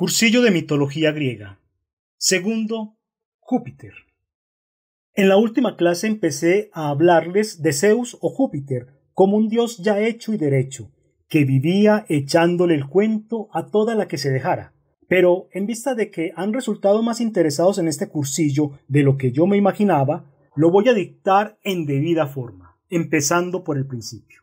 Cursillo de Mitología Griega. Segundo, Júpiter. En la última clase empecé a hablarles de Zeus o Júpiter como un dios ya hecho y derecho, que vivía echándole el cuento a toda la que se dejara. Pero en vista de que han resultado más interesados en este cursillo de lo que yo me imaginaba, lo voy a dictar en debida forma, empezando por el principio.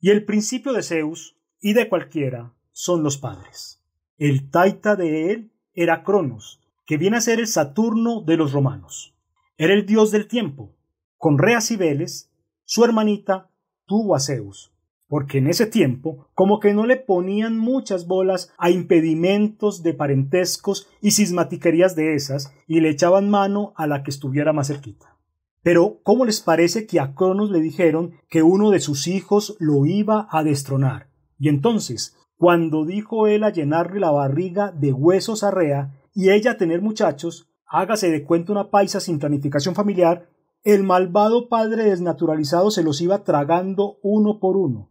Y el principio de Zeus y de cualquiera son los padres. El taita de él era Cronos, que viene a ser el Saturno de los romanos. Era el dios del tiempo. Con Rea Cibeles, su hermanita, tuvo a Zeus, porque en ese tiempo como que no le ponían muchas bolas a impedimentos de parentescos y cismatiquerías de esas, y le echaban mano a la que estuviera más cerquita. Pero, ¿cómo les parece que a Cronos le dijeron que uno de sus hijos lo iba a destronar? Y entonces, cuando dijo él a llenarle la barriga de huesos a Rea y ella a tener muchachos, hágase de cuenta una paisa sin planificación familiar, el malvado padre desnaturalizado se los iba tragando uno por uno.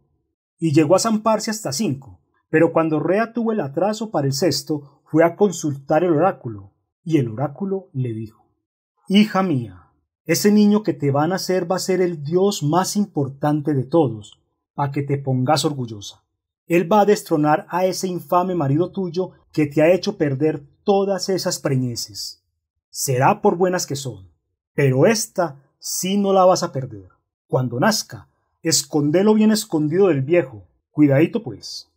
Y llegó a zamparse hasta cinco. Pero cuando Rea tuvo el atraso para el sexto, fue a consultar el oráculo. Y el oráculo le dijo, Hija mía, ese niño que te van a hacer va a ser el dios más importante de todos, para que te pongas orgullosa. Él va a destronar a ese infame marido tuyo que te ha hecho perder todas esas preñeces. Será por buenas que son, pero esta sí no la vas a perder. Cuando nazca, escondelo bien escondido del viejo. Cuidadito pues.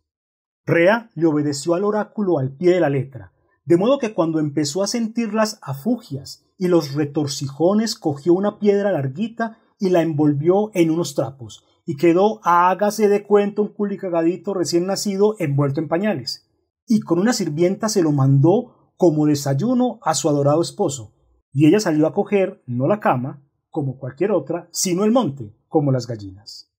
Rea le obedeció al oráculo al pie de la letra, de modo que cuando empezó a sentir las afugias y los retorcijones, cogió una piedra larguita y la envolvió en unos trapos, y quedó, a hágase de cuento un culicagadito recién nacido envuelto en pañales. Y con una sirvienta se lo mandó como desayuno a su adorado esposo. Y ella salió a coger, no la cama, como cualquier otra, sino el monte, como las gallinas.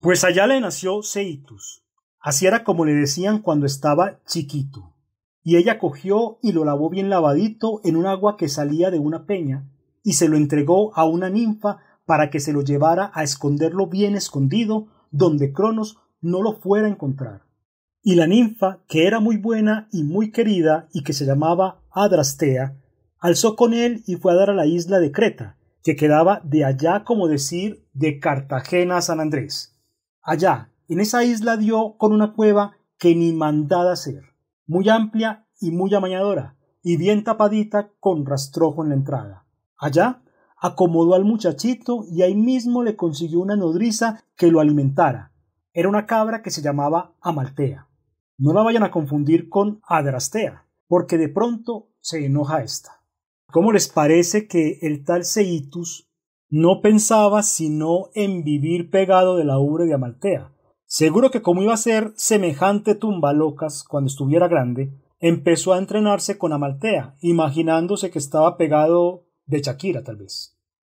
Pues allá le nació Ceitus. Así era como le decían cuando estaba chiquito. Y ella cogió y lo lavó bien lavadito en un agua que salía de una peña, y se lo entregó a una ninfa para que se lo llevara a esconderlo bien escondido, donde Cronos no lo fuera a encontrar. Y la ninfa, que era muy buena y muy querida y que se llamaba Adrastea, alzó con él y fue a dar a la isla de Creta, que quedaba de allá como decir de Cartagena a San Andrés. Allá, en esa isla dio con una cueva que ni mandada ser, muy amplia y muy amañadora, y bien tapadita con rastrojo en la entrada. Allá acomodó al muchachito y ahí mismo le consiguió una nodriza que lo alimentara. Era una cabra que se llamaba Amaltea. No la vayan a confundir con Adrastea, porque de pronto se enoja esta. ¿Cómo les parece que el tal Seitus no pensaba sino en vivir pegado de la ubre de Amaltea? Seguro que como iba a ser semejante tumba locas cuando estuviera grande, empezó a entrenarse con Amaltea, imaginándose que estaba pegado de Shakira tal vez.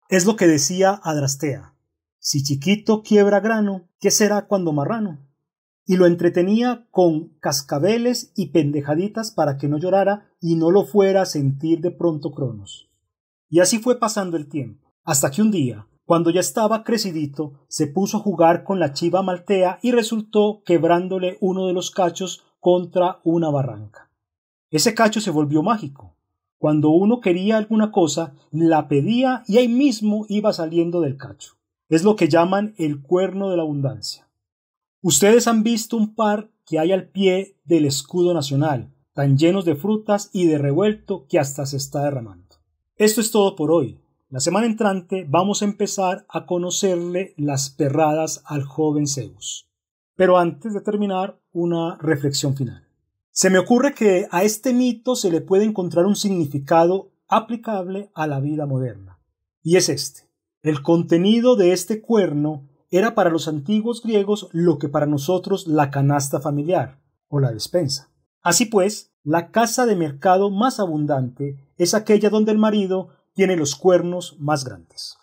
Es lo que decía Adrastea. Si chiquito quiebra grano, ¿qué será cuando marrano? Y lo entretenía con cascabeles y pendejaditas para que no llorara y no lo fuera a sentir de pronto Cronos. Y así fue pasando el tiempo, hasta que un día, cuando ya estaba crecidito, se puso a jugar con la chiva maltea y resultó quebrándole uno de los cachos contra una barranca. Ese cacho se volvió mágico, cuando uno quería alguna cosa, la pedía y ahí mismo iba saliendo del cacho. Es lo que llaman el cuerno de la abundancia. Ustedes han visto un par que hay al pie del escudo nacional, tan llenos de frutas y de revuelto que hasta se está derramando. Esto es todo por hoy. La semana entrante vamos a empezar a conocerle las perradas al joven Zeus. Pero antes de terminar, una reflexión final. Se me ocurre que a este mito se le puede encontrar un significado aplicable a la vida moderna, y es este. El contenido de este cuerno era para los antiguos griegos lo que para nosotros la canasta familiar o la despensa. Así pues, la casa de mercado más abundante es aquella donde el marido tiene los cuernos más grandes.